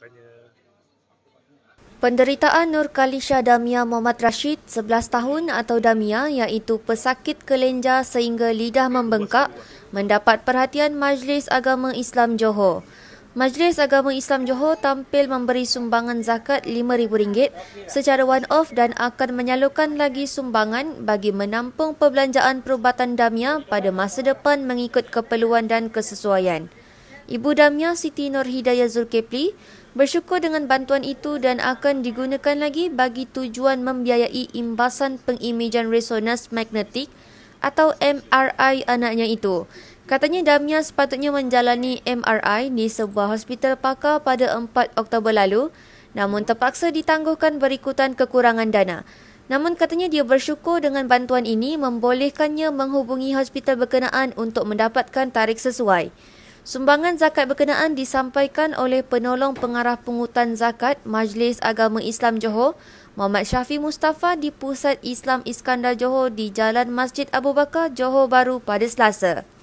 katanya. Penderitaan Nur Kalisha Damia Muhammad Rashid, 11 tahun atau Damia iaitu pesakit kelenjar sehingga lidah membengkak, mendapat perhatian Majlis Agama Islam Johor. Majlis Agama Islam Johor tampil memberi sumbangan zakat RM5,000 secara one-off dan akan menyalurkan lagi sumbangan bagi menampung perbelanjaan perubatan Damia pada masa depan mengikut keperluan dan kesesuaian. Ibu Damia Siti Nur Hidayah Zulkifli bersyukur dengan bantuan itu dan akan digunakan lagi bagi tujuan membiayai imbasan pengimejan resonans magnetik atau MRI anaknya itu. Katanya Damia sepatutnya menjalani MRI di sebuah hospital pakar pada 4 Oktober lalu namun terpaksa ditangguhkan berikutan kekurangan dana. Namun katanya dia bersyukur dengan bantuan ini membolehkannya menghubungi hospital berkenaan untuk mendapatkan tarikh sesuai. Sumbangan zakat berkenaan disampaikan oleh penolong pengarah pungutan zakat Majlis Agama Islam Johor, Muhammad Syafi Mustafa di Pusat Islam Iskandar Johor di Jalan Masjid Abu Bakar, Johor Baru pada Selasa.